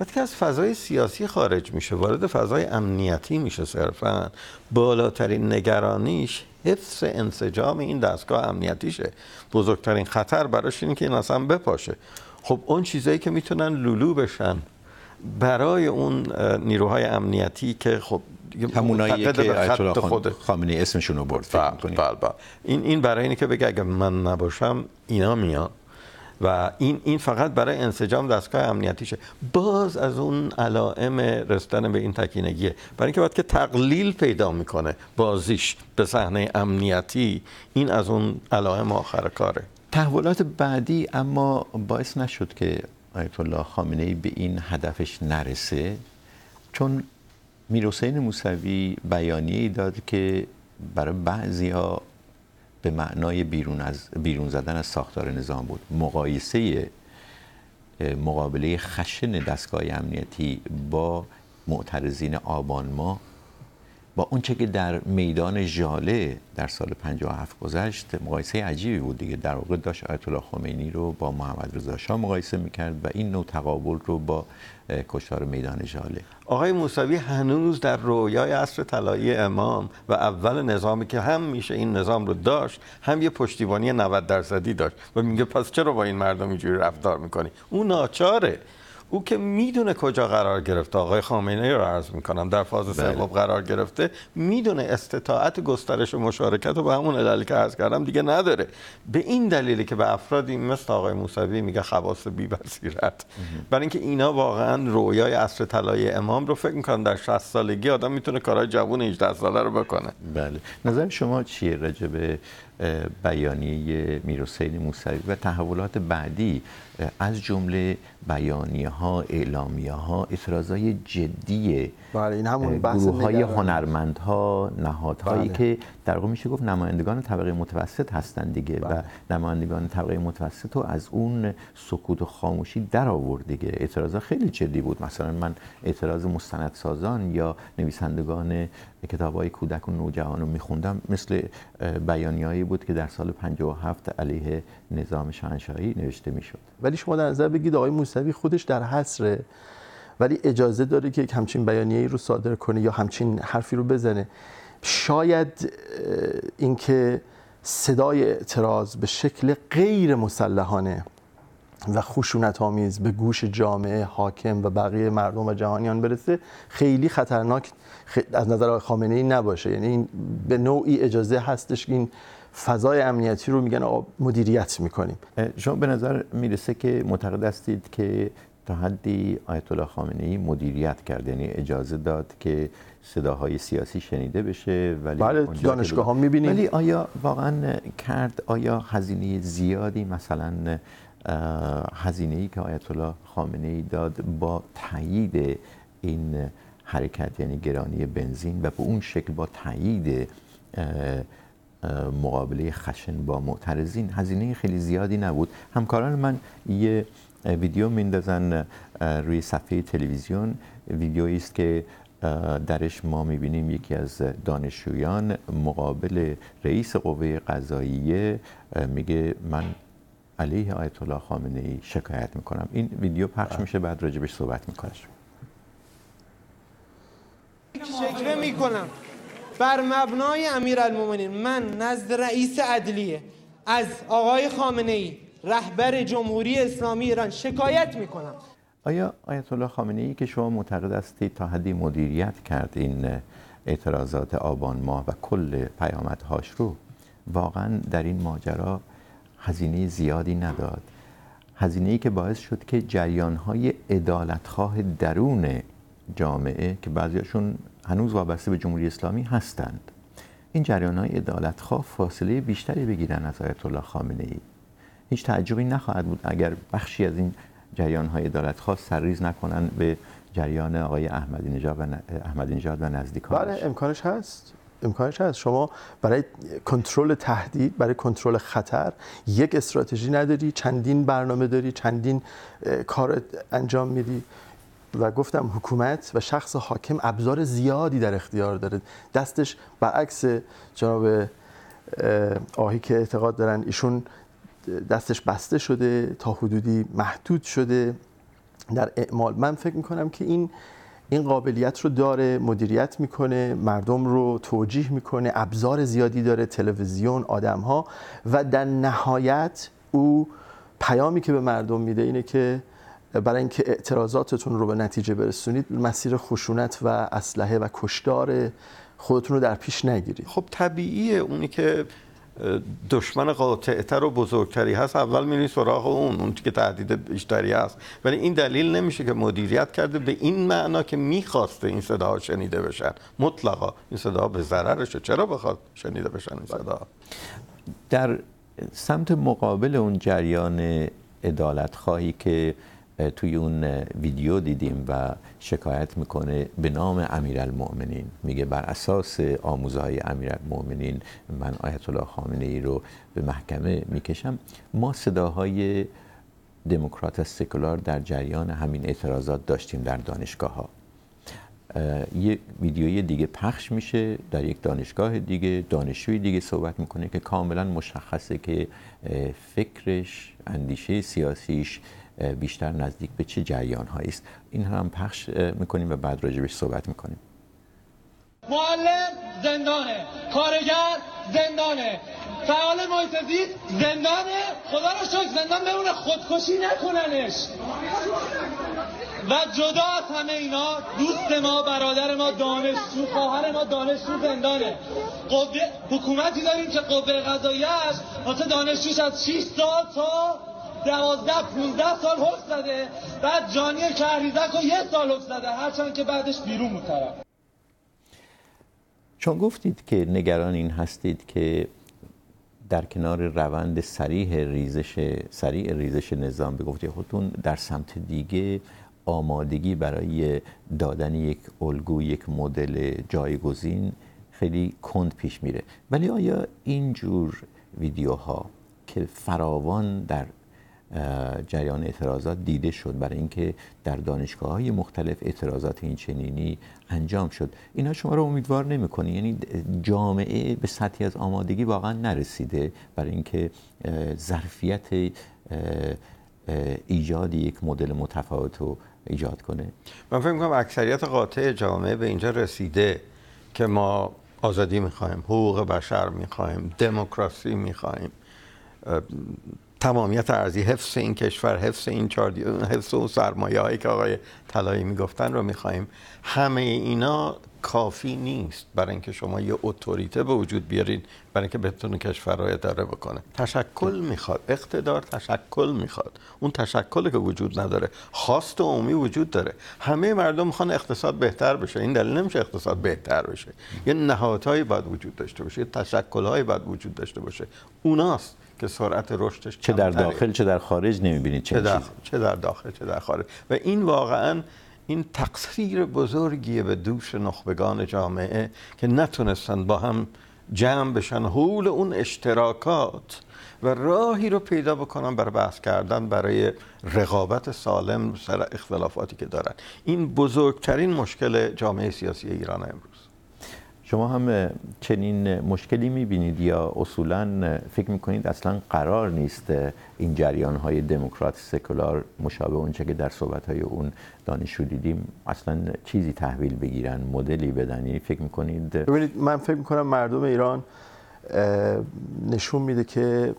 [SPEAKER 2] وقتی از فضای سیاسی خارج میشه وارد فضای امنیتی میشه صرفا بالاترین نگرانیش حفظ انسجام این دستگاه امنیتیشه بزرگترین خطر براش اینه که این اصلا بپاشه خب اون چیزایی که میتونن لولو بشن برای اون نیروهای امنیتی که خب همونایی که خود
[SPEAKER 1] خامنه اسمشون
[SPEAKER 2] رو برد فکر بله، بله، بله. این این برای اینه که بگه اگه من نباشم اینا میان و این این فقط برای انسجام دستگاه امنیتیشه باز از اون علائم رستن به این تکینگیه برای اینکه باید که تقلیل پیدا میکنه بازیش به صحنه امنیتی این از اون علائم آخر کاره
[SPEAKER 1] تحولات بعدی اما باعث نشد که آیت الله خامنه ای به این هدفش نرسه چون میرحسین موسوی بیانیه ای داد که برای بعضی ها به معنای بیرون, از بیرون زدن از ساختار نظام بود مقایسه مقابله خشن دستگاه امنیتی با معترضین آبان ما با اونچه که در میدان جاله در سال 57 گذشت مقایسه عجیبی بود دیگه در واقع داشت آیت الله خمینی رو با محمد رضا شاه مقایسه میکرد و این نوع تقابل رو با کشتار میدان جاله
[SPEAKER 2] آقای موسوی هنوز در رویای عصر طلایی امام و اول نظامی که هم میشه این نظام رو داشت هم یه پشتیبانی 90 درصدی داشت و میگه پس چرا با این مردم اینجوری رفتار میکنی اون ناچاره او که میدونه کجا قرار گرفته آقای خامنه ای رو عرض میکنم در فاز بله. سوم قرار گرفته میدونه استطاعت گسترش و مشارکت رو به همون دلیل که عرض کردم دیگه نداره به این دلیلی که به افرادی مثل آقای موسوی میگه خواص بی بصیرت برای اینکه اینا واقعا رویای عصر طلایی امام رو فکر میکنم در 60 سالگی آدم میتونه کارهای جوون 18 ساله رو بکنه بله
[SPEAKER 1] نظر شما چیه راجع بیانیه میرحسین موسوی و تحولات بعدی از جمله بیانیه ها اعلامیه ها اعتراضای جدی
[SPEAKER 3] بله این همون بحث های
[SPEAKER 1] هنرمند ها نهادهایی بله. که در واقع میشه گفت نمایندگان طبقه متوسط هستند دیگه و بله. نمایندگان طبقه متوسط رو از اون سکوت و خاموشی در آورد دیگه اعتراض خیلی جدی بود مثلا من اعتراض مستندسازان یا نویسندگان کتاب های کودک و نوجوان رو میخوندم مثل بیانیهایی بود که در سال 57 علیه نظام شاهنشاهی نوشته میشد
[SPEAKER 3] ولی شما در نظر بگید آقای موسوی خودش در حصر ولی اجازه داره که یک همچین بیانیه‌ای رو صادر کنه یا همچین حرفی رو بزنه شاید اینکه صدای اعتراض به شکل غیر مسلحانه و خشونت آمیز به گوش جامعه حاکم و بقیه مردم و جهانیان برسه خیلی خطرناک از نظر خامنه ای نباشه یعنی این به نوعی اجازه هستش که این فضای امنیتی رو میگن آقا مدیریت میکنیم شما به نظر
[SPEAKER 1] میرسه که معتقد هستید که تا حدی آیت الله خامنه ای مدیریت کرد یعنی اجازه داد که صداهای سیاسی شنیده بشه ولی بله دانشگاه ها میبینیم ولی آیا واقعا کرد آیا هزینه زیادی مثلا هزینه که آیت الله خامنه ای داد با تایید این حرکت یعنی گرانی بنزین و به اون شکل با تایید مقابله خشن با معترضین هزینه خیلی زیادی نبود همکاران من یه ویدیو میندازن روی صفحه تلویزیون ویدیویی است که درش ما میبینیم یکی از دانشجویان مقابل رئیس قوه قضاییه میگه من علیه آیت الله خامنه ای شکایت میکنم این ویدیو پخش میشه بعد راجبش صحبت میکنم
[SPEAKER 3] شکوه میکنم بر مبنای امیرالمومنین من نزد رئیس عدلیه از آقای خامنه ای رهبر جمهوری اسلامی ایران شکایت میکنم
[SPEAKER 1] آیا آیت الله خامنه ای که شما معتقد هستید تا حدی مدیریت کرد این اعتراضات آبان ماه و کل هاش رو واقعا در این ماجرا هزینه زیادی نداد هزینه ای که باعث شد که جریان های درون جامعه که بعضیاشون هنوز وابسته به جمهوری اسلامی هستند این جریان های فاصله بیشتری بگیرن از آیت الله خامنه ای هیچ تعجبی نخواهد بود اگر بخشی از این جریان های عدالت خواست سرریز نکنن به جریان آقای احمدی نژاد و احمدی نزدیکانش
[SPEAKER 3] بله امکانش هست امکانش هست شما برای کنترل تهدید برای کنترل خطر یک استراتژی نداری چندین برنامه داری چندین کار انجام میدی و گفتم حکومت و شخص حاکم ابزار زیادی در اختیار داره دستش برعکس جناب آهی که اعتقاد دارن ایشون دستش بسته شده تا حدودی محدود شده در اعمال من فکر میکنم که این این قابلیت رو داره مدیریت میکنه مردم رو توجیه میکنه ابزار زیادی داره تلویزیون آدم ها و در نهایت او پیامی که به مردم میده اینه که برای اینکه اعتراضاتتون رو به نتیجه برسونید مسیر خشونت و اسلحه و کشدار خودتون رو در پیش نگیرید خب طبیعیه اونی
[SPEAKER 2] که دشمن قاطعتر و بزرگتری هست اول میری سراغ اون اون که تهدید بیشتری هست ولی این دلیل نمیشه که مدیریت کرده به این معنا که میخواسته این صداها شنیده بشن مطلقا این صداها به ضررش. چرا بخواد شنیده بشن این صداها
[SPEAKER 1] در سمت مقابل اون جریان عدالت خواهی که توی اون ویدیو دیدیم و شکایت میکنه به نام امیرالمؤمنین میگه بر اساس آموزهای های امیرالمؤمنین من آیت الله خامنه ای رو به محکمه میکشم ما صداهای دموکرات سکولار در جریان همین اعتراضات داشتیم در دانشگاه ها یه ویدیوی دیگه پخش میشه در یک دانشگاه دیگه دانشجوی دیگه صحبت میکنه که کاملا مشخصه که فکرش اندیشه سیاسیش بیشتر نزدیک به چه جریان هایی است این هم پخش میکنیم و بعد راجع بهش صحبت میکنیم
[SPEAKER 2] معلم زندانه کارگر
[SPEAKER 3] زندانه فعال محیط زندانه خدا رو شکر زندان بمونه خودکشی نکننش و جدا از همه اینا دوست ما برادر ما دانشجو خواهر ما دانشجو زندانه قوه حکومتی داریم که قوه است واسه دانشجوش از 6 سال تا دوازده پونزده سال حفظ زده بعد جانی کهریزک رو یه سال حفظ زده هرچند که بعدش بیرون بود
[SPEAKER 1] چون گفتید که نگران این هستید که در کنار روند سریع ریزش سریع ریزش نظام به گفته خودتون در سمت دیگه آمادگی برای دادن یک الگو یک مدل جایگزین خیلی کند پیش میره ولی آیا اینجور ویدیوها که فراوان در جریان اعتراضات دیده شد برای اینکه در دانشگاه های مختلف اعتراضات این چنینی انجام شد اینا شما رو امیدوار نمیکنه یعنی جامعه به سطحی از آمادگی واقعا نرسیده برای اینکه ظرفیت ایجاد یک مدل متفاوت رو ایجاد کنه
[SPEAKER 2] من فکر میکنم اکثریت قاطع جامعه به اینجا رسیده که ما آزادی میخوایم حقوق بشر میخوایم دموکراسی میخوایم تمامیت ارزی حفظ این کشور حفظ این چار حفظ و سرمایه هایی که آقای طلایی میگفتن رو میخوایم همه اینا کافی نیست برای اینکه شما یه اتوریته به وجود بیارین برای اینکه بتونه کشور رو اداره بکنه تشکل میخواد اقتدار تشکل میخواد اون تشکل که وجود نداره خواست عمومی وجود داره همه مردم میخوان اقتصاد بهتر بشه این دلیل نمیشه اقتصاد بهتر بشه یه نهادهایی باید وجود داشته باشه یه تشکلهایی باید وجود داشته باشه اوناست که سرعت رشدش چه در داخل
[SPEAKER 1] چه در خارج نمیبینید چه, چه در
[SPEAKER 2] چه در داخل چه در خارج و این واقعا این تقصیر بزرگیه به دوش نخبگان جامعه که نتونستن با هم جمع بشن حول اون اشتراکات و راهی رو پیدا بکنن برای بحث کردن برای رقابت سالم سر اختلافاتی که دارن این بزرگترین مشکل جامعه سیاسی ایران امروز
[SPEAKER 1] شما هم چنین مشکلی می‌بینید یا اصولا فکر می‌کنید اصلا قرار نیست این جریان دموکرات سکولار مشابه اونچه که در صحبت اون دانشجو دیدیم اصلا چیزی تحویل بگیرن مدلی بدن یعنی فکر می‌کنید ببینید
[SPEAKER 3] من فکر می‌کنم مردم ایران نشون میده که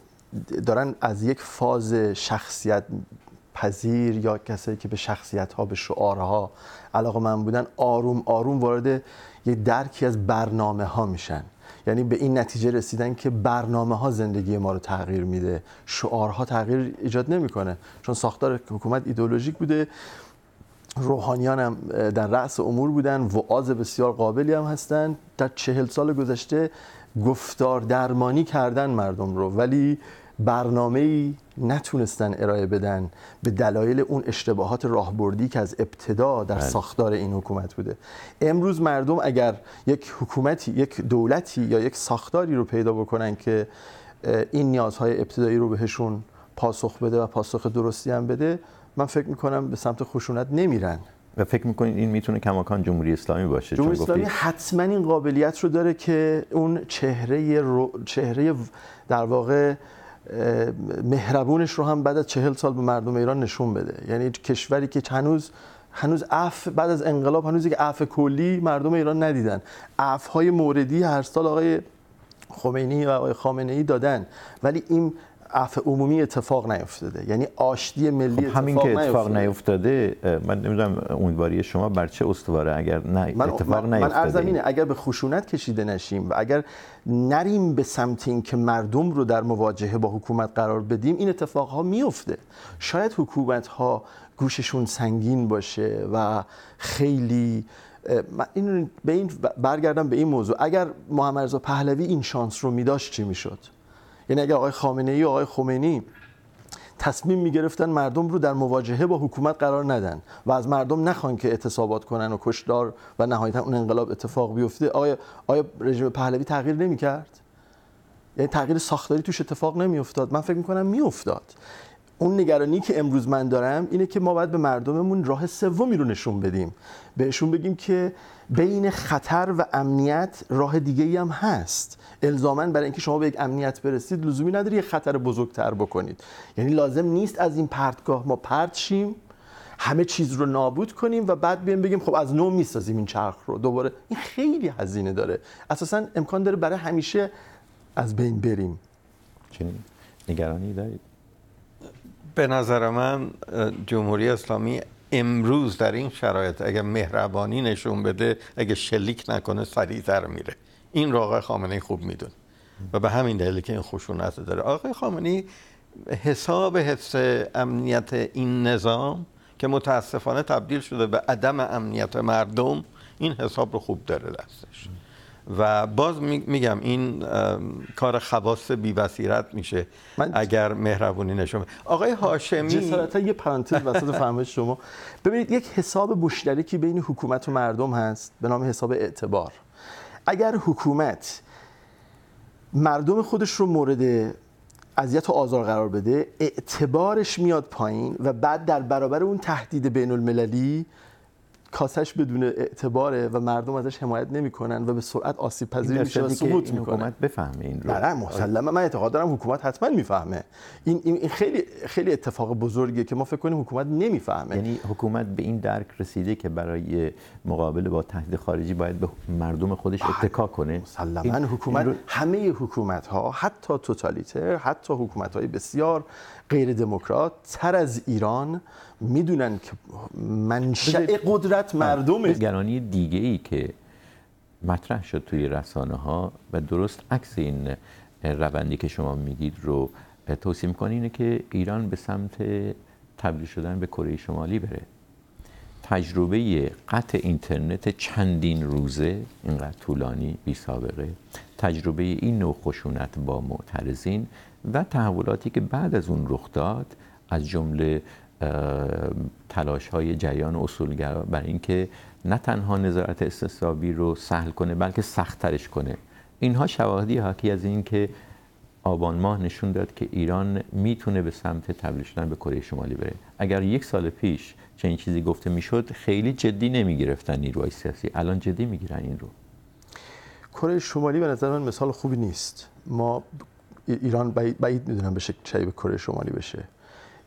[SPEAKER 3] دارن از یک فاز شخصیت پذیر یا کسایی که به شخصیت‌ها به شعارها علاقه من بودن آروم آروم وارد یه درکی از برنامه ها میشن یعنی به این نتیجه رسیدن که برنامه ها زندگی ما رو تغییر میده شعارها تغییر ایجاد نمیکنه چون ساختار حکومت ایدولوژیک بوده روحانیان هم در رأس امور بودن وعاز بسیار قابلی هم هستن در چهل سال گذشته گفتار درمانی کردن مردم رو ولی برنامه ای نتونستن ارائه بدن به دلایل اون اشتباهات راهبردی که از ابتدا در بله. ساختار این حکومت بوده امروز مردم اگر یک حکومتی یک دولتی یا یک ساختاری رو پیدا بکنن که این نیازهای ابتدایی رو بهشون پاسخ بده و پاسخ درستی هم بده من فکر میکنم به سمت خشونت نمیرن و فکر میکنین این میتونه کماکان جمهوری اسلامی باشه جمهوری اسلامی حتما این قابلیت رو داره که اون چهره, چهره در واقع مهربونش رو هم بعد از چهل سال به مردم ایران نشون بده یعنی کشوری که هنوز هنوز عف بعد از انقلاب هنوز یک عف کلی مردم ایران ندیدن عف های موردی هر سال آقای خمینی و آقای خامنه ای دادن ولی این عفو عمومی اتفاق نیفتاده یعنی آشتی ملی خب همین که اتفاق,
[SPEAKER 1] نیفتاده من نمیدونم امیدواری شما بر چه استواره اگر
[SPEAKER 3] نه من اتفاق من اگر به خشونت کشیده نشیم و اگر نریم به سمت این که مردم رو در مواجهه با حکومت قرار بدیم این اتفاق ها میفته شاید حکومت ها گوششون سنگین باشه و خیلی من این به این برگردم به این موضوع اگر محمد رضا پهلوی این شانس رو میداشت چی میشد یعنی اگر آقای خامنه ای و آقای خمینی تصمیم میگرفتن مردم رو در مواجهه با حکومت قرار ندن و از مردم نخوان که اعتصابات کنن و کشدار و نهایتا اون انقلاب اتفاق بیفته آیا آیا رژیم پهلوی تغییر نمیکرد یعنی تغییر ساختاری توش اتفاق نمیافتاد من فکر میکنم افتاد اون نگرانی که امروز من دارم اینه که ما باید به مردممون راه سومی رو نشون بدیم بهشون بگیم که بین خطر و امنیت راه دیگه ای هم هست الزامن برای اینکه شما به یک امنیت برسید لزومی نداری یه خطر بزرگتر بکنید یعنی لازم نیست از این پرتگاه ما پرت شیم همه چیز رو نابود کنیم و بعد بیایم بگیم خب از نو میسازیم این چرخ رو دوباره این خیلی هزینه داره اساسا امکان داره برای همیشه از بین بریم چنین نگرانی دارید به نظر
[SPEAKER 2] من جمهوری اسلامی امروز در این شرایط اگر مهربانی نشون بده اگه شلیک نکنه سریعتر میره این رو آقای خامنه خوب میدون و به همین دلیل که این خشونت داره آقای خامنه حساب حفظ امنیت این نظام که متاسفانه تبدیل شده به عدم امنیت مردم این حساب رو خوب داره دستش و باز میگم این کار خواص بی وسیرت میشه من اگر مهربونی نشون
[SPEAKER 3] آقای هاشمی جسارتا یه پرانتز وسط فرمایش شما ببینید یک حساب که بین حکومت و مردم هست به نام حساب اعتبار اگر حکومت مردم خودش رو مورد اذیت و آزار قرار بده اعتبارش میاد پایین و بعد در برابر اون تهدید بین المللی کاسش بدون اعتباره و مردم ازش حمایت نمیکنن و به سرعت آسیب پذیر میشه و سقوط میکنه حکومت
[SPEAKER 1] بفهمه این رو بله مسلما
[SPEAKER 3] من اعتقاد دارم حکومت حتما میفهمه این, این خیلی خیلی اتفاق بزرگیه که ما فکر کنیم حکومت نمیفهمه یعنی حکومت به این درک رسیده که برای مقابله با تهدید خارجی باید به مردم خودش
[SPEAKER 1] بله. اتکا کنه مسلما حکومت رو...
[SPEAKER 3] همه حکومت ها حتی توتالیتر حتی حکومت های بسیار غیر دموکرات تر از ایران میدونن که منشأ
[SPEAKER 1] قدرت مردم نگرانی دیگه ای که مطرح شد توی رسانه ها و درست عکس این روندی که شما میگید رو توصیه میکنه اینه که ایران به سمت تبدیل شدن به کره شمالی بره تجربه قطع اینترنت چندین روزه اینقدر طولانی بی سابقه تجربه این نوع خشونت با معترضین و تحولاتی که بعد از اون رخ داد از جمله تلاش های جریان اصولگرا برای اینکه نه تنها نظارت استثابی رو سهل کنه بلکه سختترش کنه اینها شواهدی حاکی از این که آبان ماه نشون داد که ایران میتونه به سمت تبدیل شدن به کره شمالی بره اگر یک سال پیش چنین چیزی گفته میشد خیلی جدی نمیگرفتن نیروهای سیاسی الان جدی میگیرن این رو
[SPEAKER 3] کره شمالی به نظر من مثال خوبی نیست ما ایران بعید, میدونم بشه به کره شمالی بشه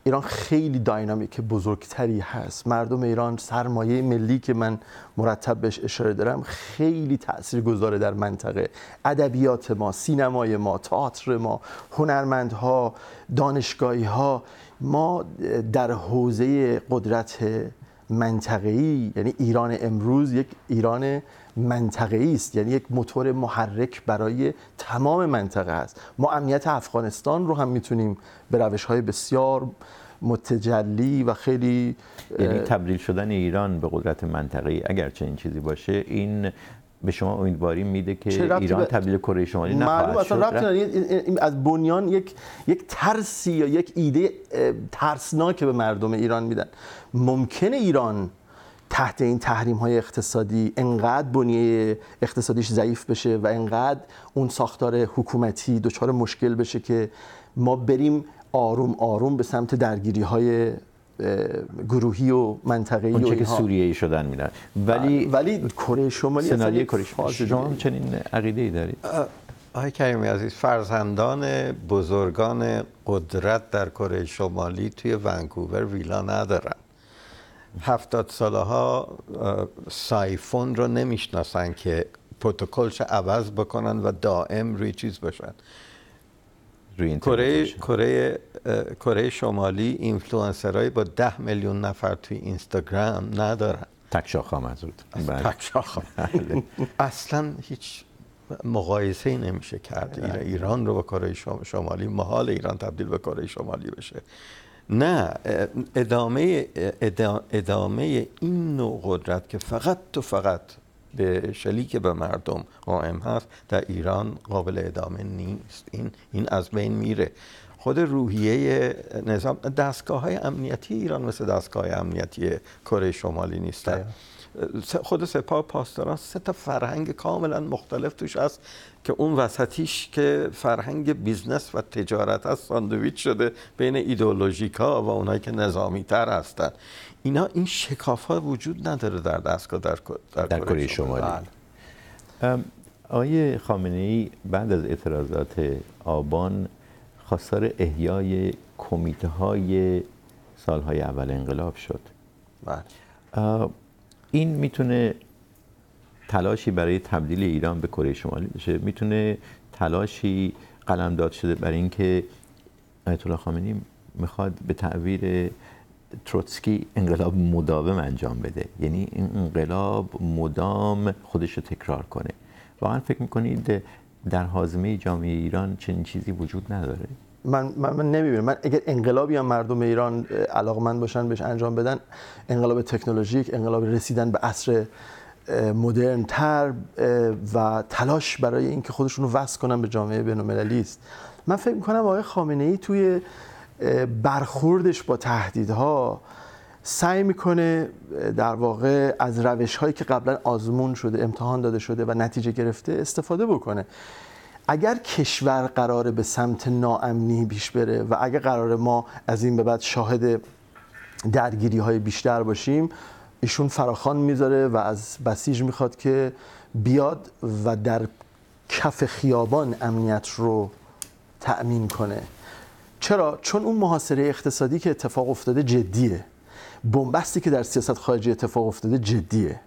[SPEAKER 3] ایران خیلی داینامیک بزرگتری هست مردم ایران سرمایه ملی که من مرتب بهش اشاره دارم خیلی تأثیر گذاره در منطقه ادبیات ما سینمای ما تئاتر ما هنرمندها دانشگاهی ها ما در حوزه قدرت منطقه‌ای یعنی ایران امروز یک ایران منطقه ای است یعنی یک موتور محرک برای تمام منطقه است ما امنیت افغانستان رو هم میتونیم به روش های بسیار متجلی و خیلی یعنی تبدیل
[SPEAKER 1] شدن ایران به قدرت ای اگر چنین چیزی باشه این به شما امیدواری میده که ایران تبدیل کره شمالی نخواهد شد
[SPEAKER 3] رفت... از بنیان یک یک ترسی یا یک ایده ترسناک به مردم ایران میدن ممکنه ایران تحت این تحریم های اقتصادی انقدر بنیه اقتصادیش ضعیف بشه و انقدر اون ساختار حکومتی دچار مشکل بشه که ما بریم آروم آروم به سمت درگیری های گروهی و منطقه‌ای و که سوریه‌ای شدن میدن ولی آره. ولی کره شمالی سناریوی کره شمالی چنین
[SPEAKER 2] عقیده ای دارید آقای کریمی عزیز فرزندان بزرگان قدرت در کره شمالی توی ونکوور ویلا ندارن هفتاد ساله ها سایفون رو نمیشناسن که پروتکلش عوض بکنن و دائم روی چیز باشن روی کره کره کره شمالی اینفلوئنسرای با ده میلیون نفر توی اینستاگرام ندارن
[SPEAKER 1] تک شاخه از بله. تک
[SPEAKER 2] بله. اصلا هیچ مقایسه ای نمیشه کرد بله. ایران رو با کره شمالی محال ایران تبدیل به کره شمالی بشه نه ادامه, ادامه این نوع قدرت که فقط تو فقط به شلیک به مردم قائم هست در ایران قابل ادامه نیست این, این از بین میره خود روحیه نظام دستگاه های امنیتی ایران مثل دستگاه امنیتی کره شمالی نیست بله. خود سپاه پاسداران سه تا فرهنگ کاملا مختلف توش هست که اون وسطیش که فرهنگ بیزنس و تجارت هست ساندویچ شده بین ایدئولوژیکا و اونایی که نظامی تر هستن اینا این شکاف ها وجود نداره در دستگاه در, کره
[SPEAKER 1] شمالی بله. آقای خامنه ای بعد از اعتراضات آبان خواستار احیای کمیته های سالهای اول انقلاب شد بله این میتونه تلاشی برای تبدیل ایران به کره شمالی بشه میتونه تلاشی قلمداد شده برای اینکه آیت الله خامنه‌ای میخواد به تعبیر تروتسکی انقلاب مداوم انجام بده یعنی این انقلاب مدام خودش رو تکرار کنه واقعا فکر میکنید در حازمه جامعه ایران چنین چیزی وجود نداره
[SPEAKER 3] من من, من نمیبینم من اگر انقلابی هم مردم ایران علاقمند باشن بهش انجام بدن انقلاب تکنولوژیک انقلاب رسیدن به عصر مدرن تر و تلاش برای اینکه خودشون رو وصل کنن به جامعه بین‌المللی است من فکر میکنم آقای خامنه ای توی برخوردش با تهدیدها سعی میکنه در واقع از روش هایی که قبلا آزمون شده امتحان داده شده و نتیجه گرفته استفاده بکنه اگر کشور قراره به سمت ناامنی پیش بره و اگر قرار ما از این به بعد شاهد درگیری های بیشتر باشیم ایشون فراخان میذاره و از بسیج میخواد که بیاد و در کف خیابان امنیت رو تأمین کنه چرا؟ چون اون محاصره اقتصادی که اتفاق افتاده جدیه بنبستی که در سیاست خارجی اتفاق افتاده جدیه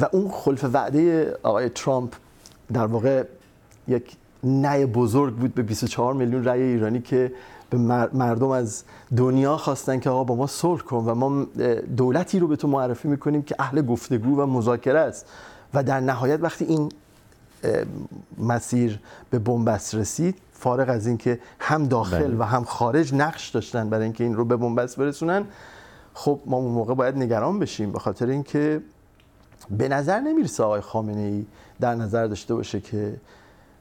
[SPEAKER 3] و اون خلف وعده آقای ترامپ در واقع یک نه بزرگ بود به 24 میلیون رأی ایرانی که به مردم از دنیا خواستن که آقا با ما صلح کن و ما دولتی رو به تو معرفی میکنیم که اهل گفتگو و مذاکره است و در نهایت وقتی این مسیر به بنبست رسید فارغ از اینکه هم داخل بله. و هم خارج نقش داشتن برای اینکه این رو به بنبست برسونن خب ما اون موقع باید نگران بشیم به خاطر اینکه به نظر نمیرسه آقای خامنه ای در نظر داشته باشه که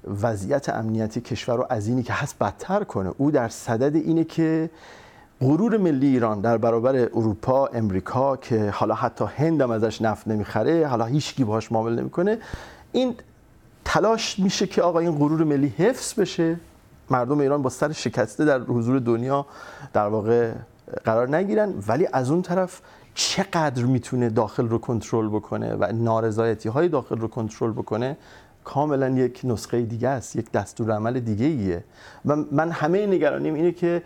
[SPEAKER 3] وضعیت امنیتی کشور رو از اینی که هست بدتر کنه او در صدد اینه که غرور ملی ایران در برابر اروپا، امریکا که حالا حتی هندم ازش نفت نمیخره، حالا هیچکی باهاش معامله نمیکنه، این تلاش میشه که آقا این غرور ملی حفظ بشه، مردم ایران با سر شکسته در حضور دنیا در واقع قرار نگیرن ولی از اون طرف چقدر میتونه داخل رو کنترل بکنه و نارضایتی های داخل رو کنترل بکنه کاملا یک نسخه دیگه است یک دستور عمل دیگه ایه و من همه نگرانیم اینه که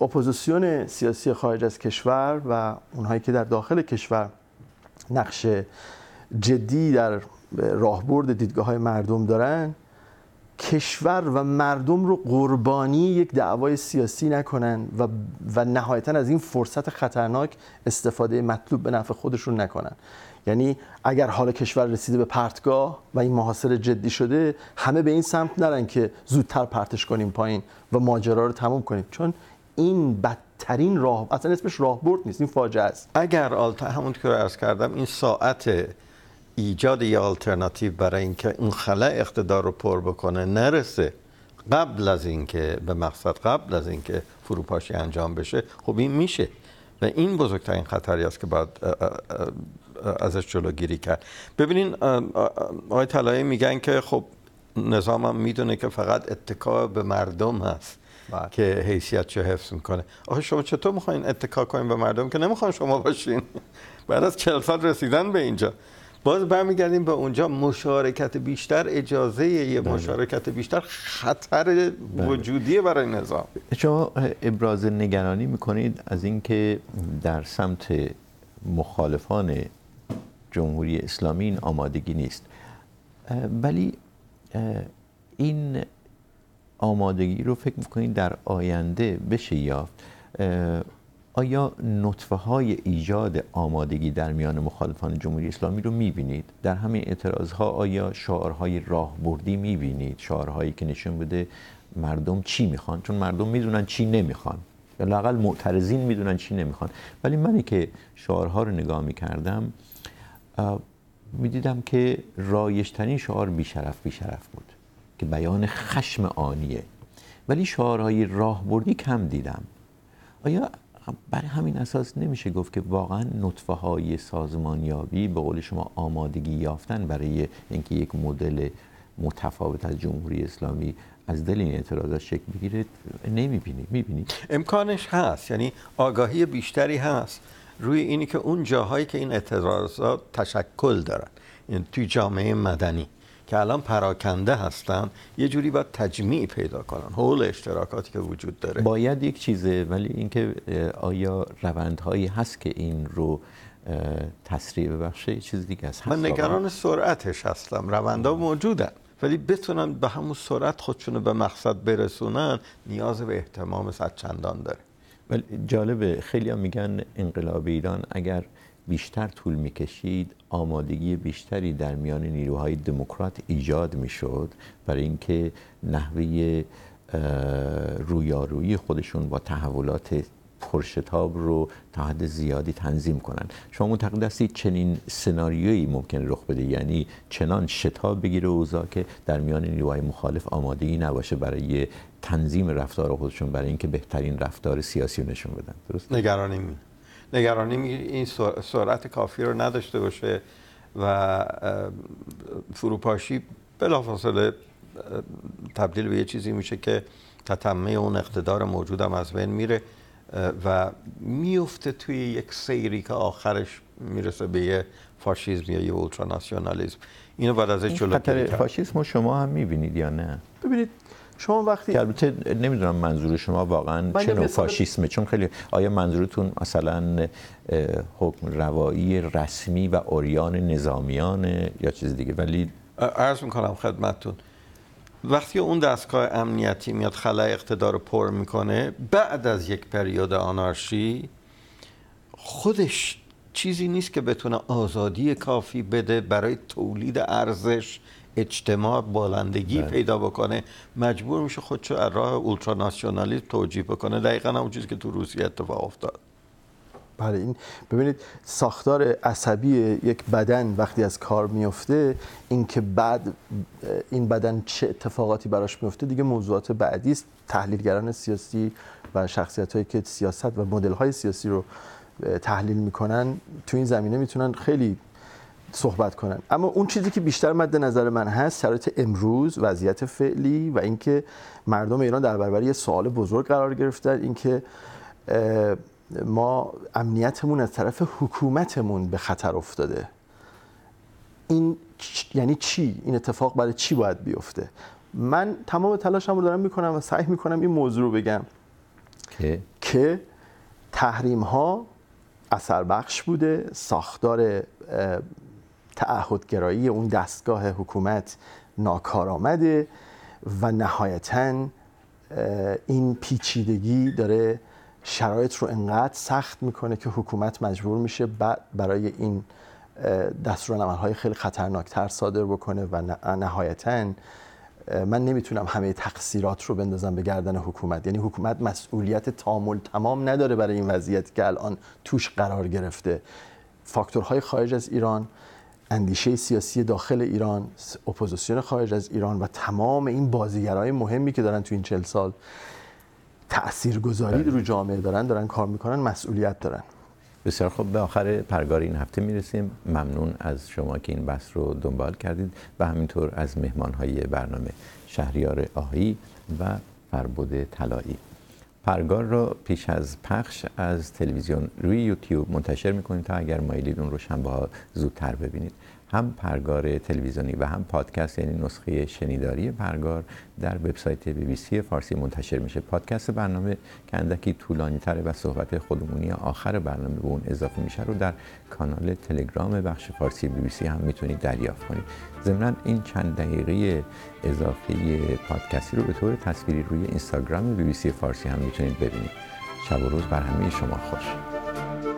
[SPEAKER 3] اپوزیسیون سیاسی خارج از کشور و اونهایی که در داخل کشور نقش جدی در راهبرد دیدگاه های مردم دارن کشور و مردم رو قربانی یک دعوای سیاسی نکنن و, و نهایتا از این فرصت خطرناک استفاده مطلوب به نفع خودشون نکنن یعنی اگر حال کشور رسیده به پرتگاه و این محاصره جدی شده همه به این سمت نرن که زودتر پرتش کنیم پایین و ماجرا رو تموم کنیم چون این بدترین راه اصلا اسمش راهبرد نیست این فاجعه است اگر آلتا همون که رو عرض کردم این ساعت
[SPEAKER 2] ایجاد یه آلترناتیو برای اینکه اون خلا اقتدار رو پر بکنه نرسه قبل از اینکه به مقصد قبل از اینکه فروپاشی انجام بشه خب این میشه و این بزرگترین خطری است که باید ازش جلوگیری کرد ببینین آقای طلایی میگن که خب هم میدونه که فقط اتکا به مردم هست بله. که حیثیت چه حفظ میکنه آخه شما چطور میخواین اتکا کنین به مردم که نمیخواین شما باشین بعد از چهل سال رسیدن به اینجا باز برمیگردیم به اونجا مشارکت بیشتر اجازه یه بله. مشارکت بیشتر خطر بله. وجودیه برای نظام
[SPEAKER 1] شما ابراز نگرانی میکنید از اینکه در سمت مخالفان جمهوری اسلامی این آمادگی نیست ولی این آمادگی رو فکر میکنید در آینده بشه یافت آیا نطفه های ایجاد آمادگی در میان مخالفان جمهوری اسلامی رو میبینید؟ در همین اعتراض ها آیا شعارهای بردی میبینید؟ شعارهایی که نشون بده مردم چی میخوان؟ چون مردم میدونن چی نمیخوان یا لاقل معترضین میدونن چی نمیخوان ولی منی که شعارها رو نگاه میکردم میدیدم که رایشترین شعار بیشرف بیشرف بود که بیان خشم آنیه ولی شعارهای راهبردی کم دیدم آیا برای همین اساس نمیشه گفت که واقعا نطفه های سازمانیابی به قول شما آمادگی یافتن برای اینکه یک مدل متفاوت از جمهوری اسلامی از دل این اعتراضات شکل بگیره نمیبینی میبینی
[SPEAKER 2] امکانش هست یعنی آگاهی بیشتری هست روی اینی که اون جاهایی که این اعتراضات تشکل دارن این یعنی توی جامعه مدنی که الان پراکنده هستن یه جوری باید تجمیع پیدا کنن حول اشتراکاتی که وجود داره باید یک چیزه ولی اینکه آیا
[SPEAKER 1] روندهایی هست که این رو تسریع ببخشه چیز دیگه است من نگران
[SPEAKER 2] سرعتش هستم روندها موجودن ولی بتونن به همون سرعت خودشونو به مقصد برسونن نیاز به احتمام صد چندان داره ولی جالبه خیلی ها
[SPEAKER 1] میگن انقلاب ایران اگر بیشتر طول میکشید آمادگی بیشتری در میان نیروهای دموکرات ایجاد میشد برای اینکه نحوه رویارویی خودشون با تحولات پرشتاب رو تا حد زیادی تنظیم کنن شما معتقد هستید چنین سناریویی ممکن رخ بده یعنی چنان شتاب بگیره اوضاع که در میان نیروهای مخالف آمادگی نباشه برای تنظیم رفتار خودشون برای اینکه بهترین رفتار سیاسی رو نشون بدن درست
[SPEAKER 2] نگرانی نگرانیم این سرعت کافی رو نداشته باشه و فروپاشی بلافاصله تبدیل به یه چیزی میشه که تتمه اون اقتدار موجودم از بین میره و میفته توی یک سیری که آخرش میرسه به یه فاشیزم یا یه اولتراناسیونالیزم اینو بعد از جلوگیری
[SPEAKER 1] کرد رو شما هم میبینید یا نه
[SPEAKER 3] ببینید شما وقتی
[SPEAKER 1] البته نمیدونم منظور شما واقعا چه نوع فاشیسمه چون خیلی آیا منظورتون مثلا حکم روایی رسمی و اوریان نظامیانه یا چیز دیگه ولی
[SPEAKER 2] عرض میکنم خدمتتون وقتی اون دستگاه امنیتی میاد خلای اقتدار پر میکنه بعد از یک پریود آنارشی خودش چیزی نیست که بتونه آزادی کافی بده برای تولید ارزش اجتماع بالندگی بله. پیدا بکنه مجبور میشه خودشو از راه اولتراناسیونالیسم توجیه بکنه دقیقا همون چیزی که تو روسیه اتفاق افتاد
[SPEAKER 3] بله این ببینید ساختار عصبی یک بدن وقتی از کار میفته اینکه بعد این بدن چه اتفاقاتی براش میفته دیگه موضوعات بعدی است تحلیلگران سیاسی و شخصیت هایی که سیاست و مدل های سیاسی رو تحلیل میکنن تو این زمینه میتونن خیلی صحبت کنن اما اون چیزی که بیشتر مد نظر من هست شرایط امروز وضعیت فعلی و اینکه مردم ایران در برابر یه سوال بزرگ قرار گرفتن اینکه ما امنیتمون از طرف حکومتمون به خطر افتاده این یعنی چی این اتفاق برای چی باید بیفته من تمام تلاشم رو دارم میکنم و سعی میکنم این موضوع رو بگم که, که تحریم ها اثر بخش بوده ساختار تعهدگرایی اون دستگاه حکومت ناکارآمده و نهایتا این پیچیدگی داره شرایط رو انقدر سخت میکنه که حکومت مجبور میشه برای این های خیلی خطرناکتر صادر بکنه و نهایتا من نمیتونم همه تقصیرات رو بندازم به گردن حکومت یعنی حکومت مسئولیت تامل تمام نداره برای این وضعیت که الان توش قرار گرفته فاکتورهای خارج از ایران اندیشه سیاسی داخل ایران اپوزیسیون خارج از ایران و تمام این بازیگرای مهمی که دارن تو این چل سال تاثیرگذاری بله. رو جامعه دارن دارن کار میکنن مسئولیت
[SPEAKER 1] دارن بسیار خوب، به آخر پرگار این هفته میرسیم ممنون از شما که این بحث رو دنبال کردید و همینطور از مهمانهای برنامه شهریار آهی و فربود طلایی پرگار رو پیش از پخش از تلویزیون روی یوتیوب منتشر میکنید تا اگر مایلید اون رو شنبه ها زودتر ببینید هم پرگار تلویزیونی و هم پادکست یعنی نسخه شنیداری پرگار در وبسایت بی بی سی فارسی منتشر میشه پادکست برنامه که اندکی طولانی تره و صحبت خودمونی آخر برنامه به اون اضافه میشه رو در کانال تلگرام بخش فارسی بی بی سی هم میتونید دریافت کنید ضمنا این چند دقیقه اضافه پادکستی رو به طور تصویری روی اینستاگرام بی بی سی فارسی هم میتونید ببینید شب و روز بر همه شما خوش